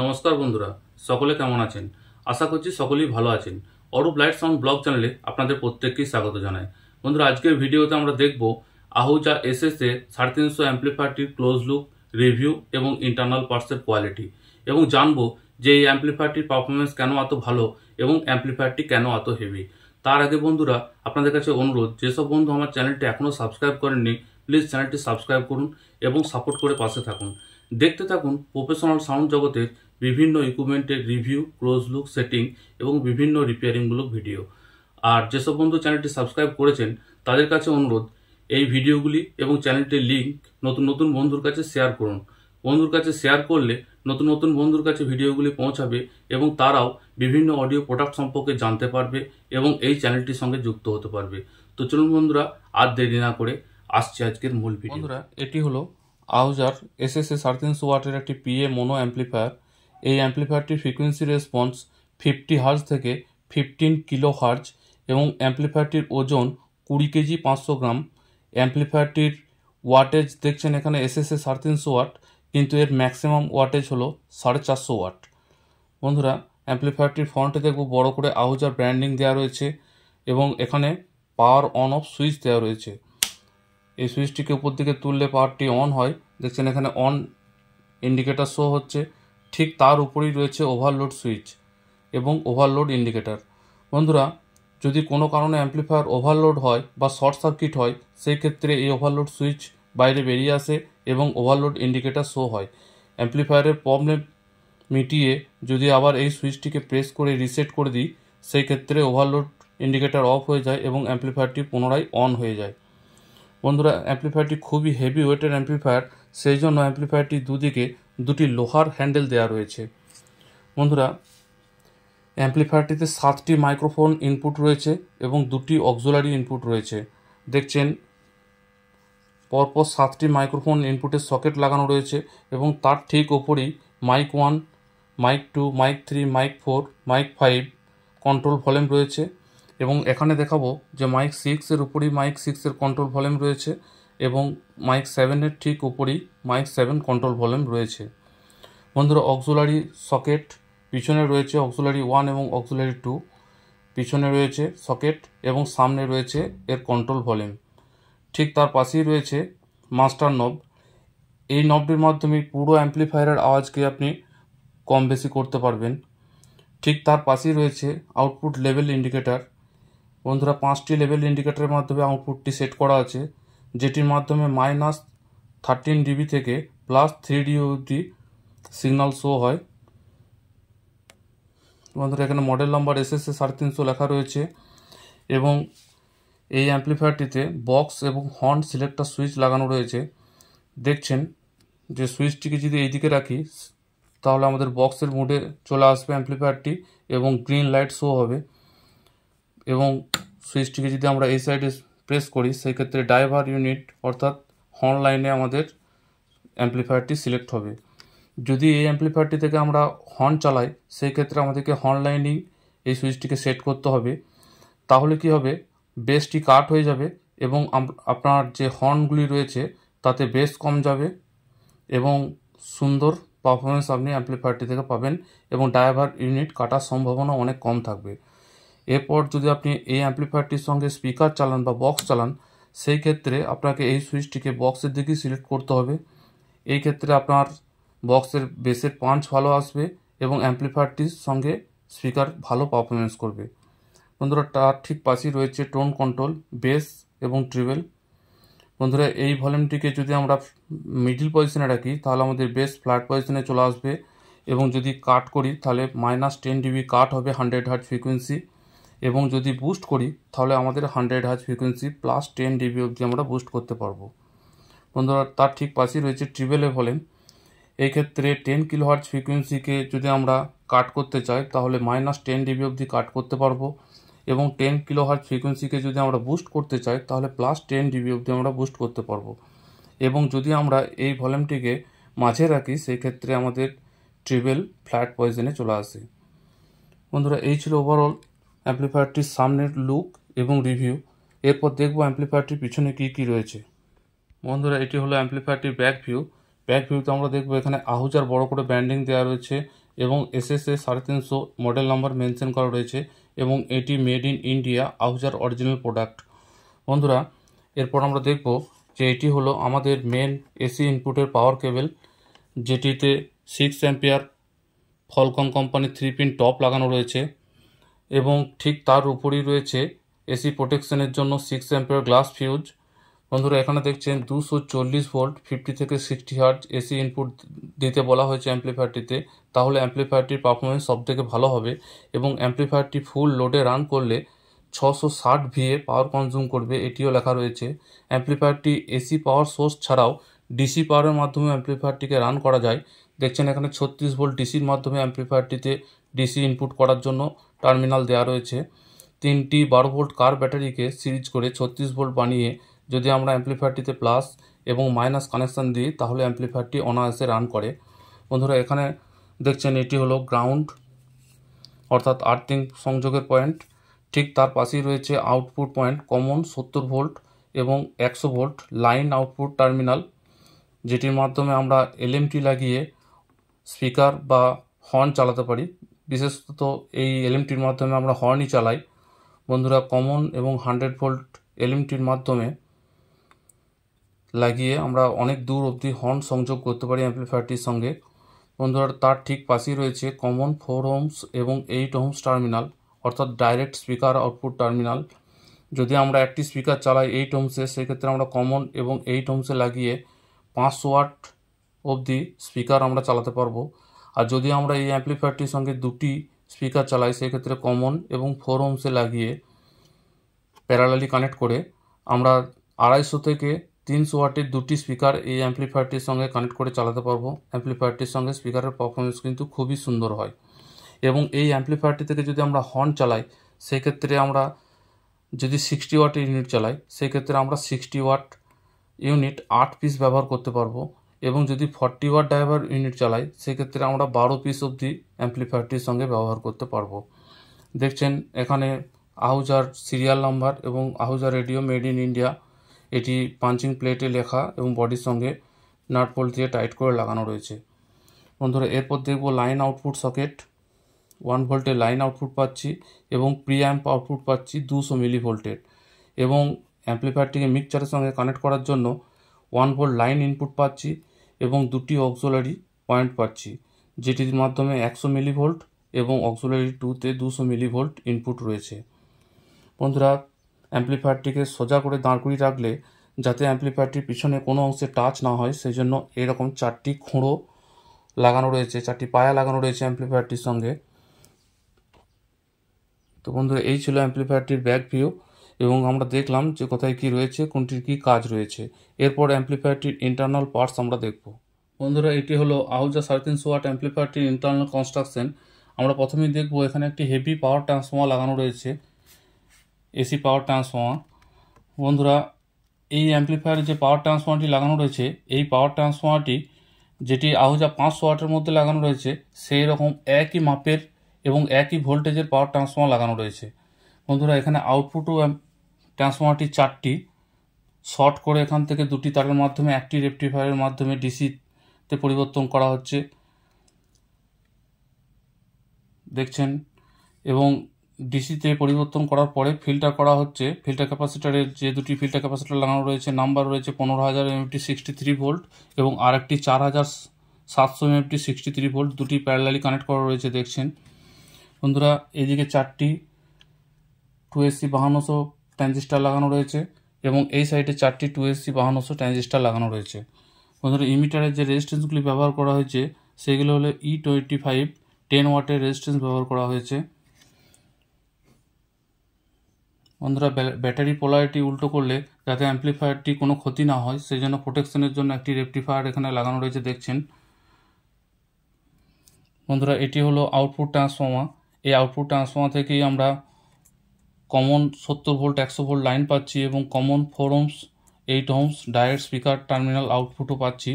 নমস্কার বন্ধুরা সকলে কেমন আছেন আশা করছি সকলেই ভালো আছেন অরূপ লাইট সাউন্ড ব্লগ চ্যানেলে আপনাদের প্রত্যেককেই স্বাগত জানাই বন্ধুরা আজকের ভিডিওতে আমরা দেখব আহুজা এস এস এ সাড়ে তিনশো অ্যাম্প্লিফায়ারটির ক্লোজ লুক রিভিউ এবং ইন্টারনাল পার্টসের কোয়ালিটি এবং জানবো যে এই অ্যাম্প্লিফায়ারটির পারফরমেন্স কেন এত ভালো এবং অ্যাম্প্লিফায়ারটি কেন এত হেভি তার আগে বন্ধুরা আপনাদের কাছে অনুরোধ যেসব বন্ধু আমার চ্যানেলটি এখনও সাবস্ক্রাইব করেননি প্লিজ চ্যানেলটি সাবস্ক্রাইব করুন এবং সাপোর্ট করে পাশে থাকুন দেখতে থাকুন প্রফেশনাল সাউন্ড জগতের বিভিন্ন ইকুইপমেন্টের রিভিউ ক্লোজ লুক সেটিং এবং বিভিন্ন রিপেয়ারিংমূলক ভিডিও আর যেসব বন্ধু চ্যানেলটি সাবস্ক্রাইব করেছেন তাদের কাছে অনুরোধ এই ভিডিওগুলি এবং চ্যানেলটির লিঙ্ক নতুন নতুন বন্ধুর কাছে শেয়ার করুন বন্ধুর কাছে শেয়ার করলে নতুন নতুন বন্ধুর কাছে ভিডিওগুলি পৌঁছাবে এবং তারাও বিভিন্ন অডিও প্রোডাক্ট সম্পর্কে জানতে পারবে এবং এই চ্যানেলটির সঙ্গে যুক্ত হতে পারবে তো চলুন বন্ধুরা আর দেরি না করে আসছে আজকের মূল ভিডিও বন্ধুরা এটি হলো আউজার এসএসএ সাড়ে তিনশো ওয়াটের একটি পিএ মোনো অ্যাম্পলিফায়ার এই অ্যাম্পলিফায়ারটির ফ্রিকোয়েন্সি রেসপন্স ফিফটি হার্জ থেকে ফিফটিন কিলো হার্জ এবং অ্যাম্পলিফায়ারটির ওজন কুড়ি কেজি পাঁচশো গ্রাম অ্যাম্পলিফায়ারটির ওয়াটেজ দেখছেন এখানে এসএসএ সাড়ে তিনশো ওয়াট কিন্তু এর ম্যাক্সিমাম ওয়াটেজ হলো সাড়ে চারশো ওয়াট বন্ধুরা অ্যাম্পলিফায়ারটির ফ্রন্টে দেখব বড় করে আউজার ব্র্যান্ডিং দেওয়া রয়েছে এবং এখানে পাওয়ার অন অফ সুইচ দেওয়া রয়েছে এই সুইচটিকে উপর দিকে তুললে পাওয়ারটি অন হয় দেখছেন এখানে অন ইন্ডিকেটার শো হচ্ছে ঠিক তার উপরেই রয়েছে ওভারলোড সুইচ এবং ওভারলোড ইন্ডিকেটার বন্ধুরা যদি কোনো কারণে অ্যাম্প্লিফায়ার ওভারলোড হয় বা শর্ট সার্কিট হয় সেই ক্ষেত্রে এই ওভারলোড সুইচ বাইরে বেরিয়ে আসে এবং ওভারলোড ইন্ডিকেটার শো হয় অ্যাম্পলিফায়ারের প্রবলেম মিটিয়ে যদি আবার এই সুইচটিকে প্রেস করে রিসেট করে দিই সেই ক্ষেত্রে ওভারলোড ইন্ডিকেটার অফ হয়ে যায় এবং অ্যাম্পলিফায়ারটি পুনরায় অন হয়ে যায় বন্ধুরা অ্যাম্পলিফায়ারটি খুবই হেভি ওয়েটের অ্যাম্পলিফায়ার সেই জন্য অ্যাম্পলিফায়ারটি দুদিকে দুটি লোহার হ্যান্ডেল দেওয়া রয়েছে বন্ধুরা অ্যাম্পলিফায়ারটিতে সাতটি মাইক্রোফোন ইনপুট রয়েছে এবং দুটি অক্সোলারি ইনপুট রয়েছে দেখছেন পরপর সাতটি মাইক্রোফোন ইনপুটের সকেট লাগানো রয়েছে এবং তার ঠিক ওপরেই mic one mic two mic three mic four mic five control volume রয়েছে এবং এখানে দেখাবো যে মাইক সিক্সের উপরেই মাইক সিক্সের কন্ট্রোল ভলিউম রয়েছে এবং মাইক সেভেনের ঠিক উপরেই মাইক সেভেন কন্ট্রোল ভলিউম রয়েছে বন্ধুরা অক্সুলারি সকেট পিছনে রয়েছে অক্সুলারি ওয়ান এবং অক্সুলারি টু পিছনে রয়েছে সকেট এবং সামনে রয়েছে এর কন্ট্রোল ভলিউম ঠিক তার পাশেই রয়েছে মাস্টার নব এই নবটির মাধ্যমে পুরো অ্যাম্প্লিফায়ারের আওয়াজকে আপনি কম বেশি করতে পারবেন ঠিক তার পাশেই রয়েছে আউটপুট লেভেল ইন্ডিকেটার বন্ধুরা পাঁচটি লেভেল ইন্ডিকেটরের মাধ্যমে আউটপুটটি সেট করা আছে যেটির মাধ্যমে মাইনাস থার্টিন ডিবি থেকে প্লাস থ্রি ডিবি অবধি সিগনাল শো হয় বন্ধুরা এখানে মডেল নাম্বার এস এস সাড়ে তিনশো লেখা রয়েছে এবং এই অ্যাম্পলিফায়ারটিতে বক্স এবং হর্ন সিলেক্টার সুইচ লাগানো রয়েছে দেখছেন যে সুইচটিকে যদি এইদিকে রাখি তাহলে আমাদের বক্সের মোডে চলে আসবে অ্যাম্পলিফায়ারটি এবং গ্রিন লাইট শো হবে এবং সুইচটিকে যদি আমরা এই সাইডে প্রেস করি সেই ক্ষেত্রে ড্রাইভার ইউনিট অর্থাৎ হর্ন লাইনে আমাদের অ্যাম্প্লিফায়ারটি সিলেক্ট হবে যদি এই অ্যাম্প্লিফায়ারটি থেকে আমরা হর্ন চালাই সেই ক্ষেত্রে আমাদেরকে হর্ন লাইনেই এই সুইচটিকে সেট করতে হবে তাহলে কি হবে বেসটি কাট হয়ে যাবে এবং আপনার যে হর্নগুলি রয়েছে তাতে বেস কম যাবে এবং সুন্দর পারফরমেন্স আপনি অ্যাম্প্লিফায়ারটি থেকে পাবেন এবং ড্রাইভার ইউনিট কাটার সম্ভাবনা অনেক কম থাকবে এরপর যদি আপনি এই অ্যাম্পলিফায়ারটির সঙ্গে স্পিকার চালান বা বক্স চালান সেই ক্ষেত্রে আপনাকে এই সুইচটিকে বক্সের দিকেই সিলেক্ট করতে হবে এই ক্ষেত্রে আপনার বক্সের বেসের পাঞ্চ ভালো আসবে এবং অ্যাম্পলিফায়ারটির সঙ্গে স্পিকার ভালো পারফরমেন্স করবে বন্ধুরা তার ঠিক পাশেই রয়েছে টোন কন্ট্রোল বেস এবং ট্রিবেল বন্ধুরা এই ভলিউমটিকে যদি আমরা মিডিল পজিশনে রাখি তাহলে আমাদের বেস ফ্ল্যাট পজিশনে চলে আসবে এবং যদি কাট করি তাহলে মাইনাস টেন ডিবি কাট হবে হান্ড্রেড হার্ট ফ্রিকোয়েন্সি এবং যদি বুস্ট করি তাহলে আমাদের হান্ড্রেড হাজ ফ্রিকোয়েন্সি প্লাস টেন ডিবি অবধি আমরা বুস্ট করতে পারবো বন্ধুরা তার ঠিক পাশেই রয়েছে ট্রিবেলে ভলিউম এই ক্ষেত্রে টেন কিলো হার্জ ফ্রিকোয়েন্সিকে যদি আমরা কাট করতে চাই তাহলে মাইনাস টেন ডিবি অবধি কাট করতে পারবো এবং টেন কিলো হার্জ ফ্রিকোয়েন্সিকে যদি আমরা বুস্ট করতে চাই তাহলে প্লাস টেন ডিবি অবধি আমরা বুস্ট করতে পারবো এবং যদি আমরা এই ভলিউমটিকে মাঝে রাখি সেই ক্ষেত্রে আমাদের ট্রিবেল ফ্ল্যাট পয়জনে চলে আসে বন্ধুরা এই ছিল ওভারঅল অ্যাম্প্লিফায়ারটির সামনের লুক এবং রিভিউ এরপর দেখব অ্যাম্প্লিফায়ারটির পিছনে কী কী রয়েছে বন্ধুরা এটি হলো অ্যাম্প্লিফায়ারটির ব্যাক ভিউ ব্যাক ভিউতে আমরা দেখব এখানে আহুজার বড় করে ব্যান্ডিং দেওয়া রয়েছে এবং এসএসএ সাড়ে তিনশো মডেল নাম্বার মেনশন করা রয়েছে এবং এটি মেড ইন ইন্ডিয়া আহুজার অরিজিনাল প্রোডাক্ট বন্ধুরা এরপর আমরা দেখব যে এটি হলো আমাদের মেন এসি ইনপুটের পাওয়ার কেবল যেটিতে সিক্স অ্যাম্পিয়ার ফলকন কোম্পানির থ্রি পিন টপ লাগানো রয়েছে এবং ঠিক তার উপরেই রয়েছে এসি প্রোটেকশনের জন্য সিক্স অ্যাম্পের গ্লাস ফিউজ বন্ধুরা এখানে দেখছেন দুশো চল্লিশ ভোল্ট ফিফটি থেকে সিক্সটি হার্ট এসি ইনপুট দিতে বলা হয়েছে অ্যাম্পলিফায়ারটিতে তাহলে অ্যাম্পলিফায়ারটির পারফরমেন্স সবথেকে ভালো হবে এবং অ্যাম্পলিফায়ারটি ফুল লোডে রান করলে ছশো ষাট ভিএ পাওয়ার কনজিউম করবে এটিও লেখা রয়েছে অ্যাম্পলিফায়ারটি এসি পাওয়ার সোর্স ছাড়াও ডিসি পাওয়ারের মাধ্যমে অ্যাম্পলিফায়ারটিকে রান করা যায় দেখছেন এখানে ছত্রিশ ভোল্ট ডিসির মাধ্যমে অ্যাম্পলিফায়ারটিতে ডিসি ইনপুট করার জন্য টার্মিনাল দেওয়া রয়েছে তিনটি বারো ভোল্ট কার ব্যাটারিকে সিরিজ করে ছত্রিশ ভোল্ট বানিয়ে যদি আমরা অ্যাম্প্লিফায়ারটিতে প্লাস এবং মাইনাস কানেকশান দিই তাহলে অ্যাম্প্লিফায়ারটি অনায়াসে রান করে বন্ধুরা এখানে দেখছেন এটি হলো গ্রাউন্ড অর্থাৎ আর্থিং সংযোগের পয়েন্ট ঠিক তার পাশেই রয়েছে আউটপুট পয়েন্ট কমন সত্তর ভোল্ট এবং একশো ভোল্ট লাইন আউটপুট টার্মিনাল যেটির মাধ্যমে আমরা এলএমটি লাগিয়ে স্পিকার বা হর্ন চালাতে পারি বিশেষত এই এলএমটির মাধ্যমে আমরা হর্নই চালাই বন্ধুরা কমন এবং হান্ড্রেড ভোল্ট এলএমটির মাধ্যমে লাগিয়ে আমরা অনেক দূর অবধি হর্ন সংযোগ করতে পারি অ্যাম্পলিফায়ারটির সঙ্গে বন্ধুরা তার ঠিক পাশেই রয়েছে কমন ফোর হোমস এবং এইট হোমস টার্মিনাল অর্থাৎ ডাইরেক্ট স্পিকার আউটপুট টার্মিনাল যদি আমরা একটি স্পিকার চালাই এইট হোমসে সেক্ষেত্রে আমরা কমন এবং এইট হোমসে লাগিয়ে পাঁচশো ওয়াট অবধি স্পিকার আমরা চালাতে পারবো আর যদি আমরা এই অ্যাম্পলিফায়ারটির সঙ্গে দুটি স্পিকার চালাই সেক্ষেত্রে কমন এবং ফোর হোমসে লাগিয়ে প্যারালালি কানেক্ট করে আমরা আড়াইশো থেকে তিনশো ওয়াটের দুটি স্পিকার এই অ্যাম্পলিফায়ারটির সঙ্গে কানেক্ট করে চালাতে পারবো অ্যাম্পলিফায়ারটির সঙ্গে স্পিকারের পারফরমেন্স কিন্তু খুবই সুন্দর হয় এবং এই অ্যাম্পলিফায়ারটি থেকে যদি আমরা হর্ন চালাই সেক্ষেত্রে আমরা যদি সিক্সটি ওয়াট ইউনিট চালাই সেক্ষেত্রে আমরা সিক্সটি ওয়াট ইউনিট আট পিস ব্যবহার করতে পারবো এবং যদি ফর্টি ওয়াট ড্রাইভার ইউনিট চালাই সেক্ষেত্রে আমরা বারো পিস অবধি অ্যাম্প্লিফায়ারটির সঙ্গে ব্যবহার করতে পারবো দেখছেন এখানে আহুজার সিরিয়াল নাম্বার এবং আহুজার রেডিও মেড ইন ইন্ডিয়া এটি পাঞ্চিং প্লেটে লেখা এবং বডির সঙ্গে নাটপোল দিয়ে টাইট করে লাগানো রয়েছে বন্ধুরা এরপর দেখব লাইন আউটপুট সকেট ওয়ান ভোল্টের লাইন আউটপুট পাচ্ছি এবং প্রি অ্যাম্প আউটপুট পাচ্ছি দুশো মিলি ভোল্টের এবং অ্যাম্প্লিফায়ারটিকে মিক্সচারের সঙ্গে কানেক্ট করার জন্য ওয়ান ভোল্ট লাইন ইনপুট পাচ্ছি এবং দুটি অক্সোলারি পয়েন্ট পাচ্ছি যেটির মাধ্যমে একশো মিলিভোল্ট এবং অক্সোলারি টুতে দুশো মিলিভোল্ট ইনপুট রয়েছে বন্ধুরা অ্যাম্পলিফায়ারটিকে সোজা করে দাঁড় করিয়ে রাখলে যাতে অ্যাম্পলিফায়ারটির পিছনে কোনো অংশে টাচ না হয় সেই জন্য এরকম চারটি খুঁড়ো লাগানো রয়েছে চারটি পায়া লাগানো রয়েছে অ্যাম্পলিফায়ারটির সঙ্গে তো বন্ধুরা এই ছিল অ্যাম্পলিফায়ারটির ব্যাক ভিউ এবং আমরা দেখলাম যে কোথায় কি রয়েছে কোনটির কি কাজ রয়েছে এরপর অ্যাম্প্লিফায়ারটির ইন্টারনাল পার্টস আমরা দেখব বন্ধুরা এটি হলো আহুজা সাড়ে তিনশো ওয়াট অ্যাম্প্লিফায়ারটির ইন্টারনাল কনস্ট্রাকশন আমরা প্রথমেই দেখব এখানে একটি হেভি পাওয়ার ট্রান্সফর্মার লাগানো রয়েছে এসি পাওয়ার ট্রান্সফর্মার বন্ধুরা এই অ্যাম্প্লিফায়ারে যে পাওয়ার ট্রান্সফর্মারটি লাগানো রয়েছে এই পাওয়ার ট্রান্সফর্মারটি যেটি আহুজা পাঁচশো ওয়াটের মধ্যে লাগানো রয়েছে সেই রকম একই মাপের এবং একই ভোল্টেজের পাওয়ার ট্রান্সফর্মার লাগানো রয়েছে বন্ধুরা এখানে আউটপুটও ট্রান্সফর্মারটি চারটি শর্ট করে এখান থেকে দুটি তারের মাধ্যমে একটি রেপটিফায়ারের মাধ্যমে ডিসিতে পরিবর্তন করা হচ্ছে দেখছেন এবং ডিসিতে পরিবর্তন করার পরে ফিল্টার করা হচ্ছে ফিল্টার ক্যাপাসিটারের যে দুটি ফিল্টার ক্যাপাসিটার লাগানো রয়েছে নাম্বার রয়েছে পনেরো হাজার এমএফটি সিক্সটি থ্রি ভোল্ট এবং আরেকটি চার হাজার সাতশো এমএফটি সিক্সটি থ্রি ভোল্ট দুটি প্যারালালি কানেক্ট করা রয়েছে দেখছেন বন্ধুরা এদিকে চারটি টু এসি বাহান্নশো ট্রানজিস্টার লাগানো রয়েছে এবং এই সাইডে চারটি টু সি বাহানোশো ট্রানজিস্টার লাগানো রয়েছে বন্ধুরা ইমিটারের যে রেজিস্ট্যান্সগুলি ব্যবহার করা হয়েছে সেগুলো হলো ই টোয়েন্টি ফাইভ টেন ওয়াটের রেজিস্ট্যান্স ব্যবহার করা হয়েছে বন্ধুরা ব্যাটারি পোলারিটি উল্টো করলে যাতে অ্যাম্প্লিফায়ারটি কোনো ক্ষতি না হয় সেই জন্য প্রোটেকশনের জন্য একটি রেপটিফায়ার এখানে লাগানো রয়েছে দেখছেন বন্ধুরা এটি হলো আউটপুট ট্রান্সফর্মার এই আউটপুট ট্রান্সফর্মার থেকেই আমরা কমন সত্তর ভোল্ট একশো ভোল্ট লাইন পাচ্ছি এবং common four ohms eight ohms ডায়েট স্পিকার টার্মিনাল আউটপুটও পাচ্ছি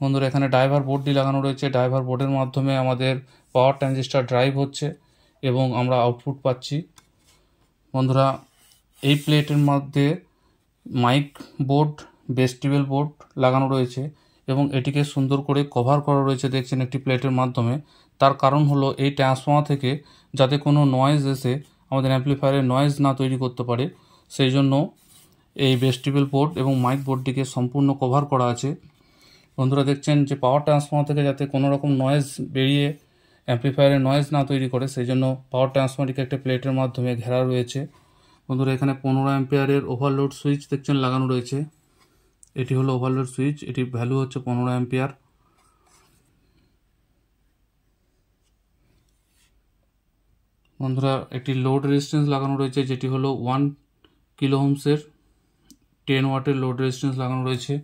বন্ধুরা এখানে ড্রাইভার বোর্ডটি লাগানো রয়েছে ড্রাইভার বোর্ডের মাধ্যমে আমাদের পাওয়ার ট্রানজিস্টার ড্রাইভ হচ্ছে এবং আমরা আউটপুট পাচ্ছি বন্ধুরা এই প্লেটের মধ্যে মাইক বোর্ড বেস্টিবেল বোর্ড লাগানো রয়েছে এবং এটিকে সুন্দর করে কভার করা রয়েছে দেখছেন একটি প্লেটের মাধ্যমে তার কারণ হলো এই ট্রান্সফর্মার থেকে যাতে কোনো নয়েজ এসে আমাদের অ্যাম্পলিফায়ারে নয়েজ না তৈরি করতে পারে সেই জন্য এই বেস্টিবেল বোর্ড এবং মাইক বোর্ডটিকে সম্পূর্ণ কভার করা আছে বন্ধুরা দেখছেন যে পাওয়ার ট্রান্সফর্মার থেকে যাতে কোনো রকম নয়েজ বেরিয়ে অ্যাম্পলিফায়ারে নয়েজ না তৈরি করে সেই জন্য পাওয়ার ট্রান্সফর্মারটিকে একটা প্লেটের মাধ্যমে ঘেরা রয়েছে বন্ধুরা এখানে পনেরো অ্যাম্পিয়ারের ওভারলোড সুইচ দেখছেন লাগানো রয়েছে এটি হলো ওভারলোড সুইচ এটির ভ্যালু হচ্ছে পনেরো অ্যাম্পিয়ার বন্ধুরা একটি লোড রেজিস্ট্যান্স লাগানো রয়েছে যেটি হলো ওয়ান কিলো হোমসের টেন ওয়াটের লোড রেজিস্ট্যান্স লাগানো রয়েছে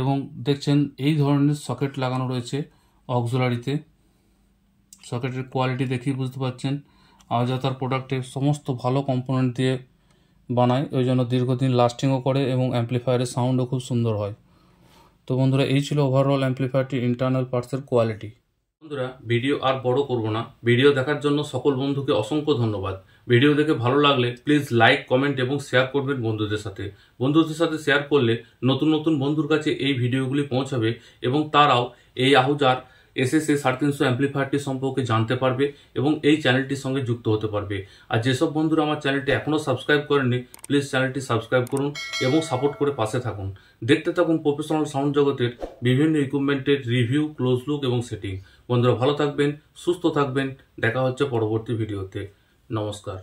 এবং দেখছেন এই ধরনের সকেট লাগানো রয়েছে অক্সোলারিতে সকেটের কোয়ালিটি দেখেই বুঝতে পারছেন আজাতার প্রোডাক্টে সমস্ত ভালো কম্পোনেন্ট দিয়ে বানায় ওই জন্য দীর্ঘদিন লাস্টিংও করে এবং অ্যাম্পলিফায়ারের সাউন্ডও খুব সুন্দর হয় তো বন্ধুরা এই ছিল ওভারঅল অ্যাম্পলিফায়ারটির ইন্টারনাল পার্টসের কোয়ালিটি বন্ধুরা ভিডিও আর বড় করব না ভিডিও দেখার জন্য সকল বন্ধুকে অসংখ্য ধন্যবাদ ভিডিও দেখে ভালো লাগলে প্লিজ লাইক কমেন্ট এবং শেয়ার করবেন বন্ধুদের সাথে বন্ধুদের সাথে শেয়ার করলে নতুন নতুন বন্ধুর কাছে এই ভিডিওগুলি পৌঁছাবে এবং তারাও এই আহুজার এস এস এ সাড়ে তিনশো অ্যাম্প্লিফায়ারটি সম্পর্কে জানতে পারবে এবং এই চ্যানেলটির সঙ্গে যুক্ত হতে পারবে আর যেসব বন্ধুরা আমার চ্যানেলটি এখনও সাবস্ক্রাইব করেননি প্লিজ চ্যানেলটি সাবস্ক্রাইব করুন এবং সাপোর্ট করে পাশে থাকুন দেখতে থাকুন প্রফেশনাল সাউন্ড জগতের বিভিন্ন ইকুইপমেন্টের রিভিউ ক্লোজ লুক এবং সেটিং বন্ধুরা ভালো থাকবেন সুস্থ থাকবেন দেখা হচ্ছে পরবর্তী ভিডিওতে নমস্কার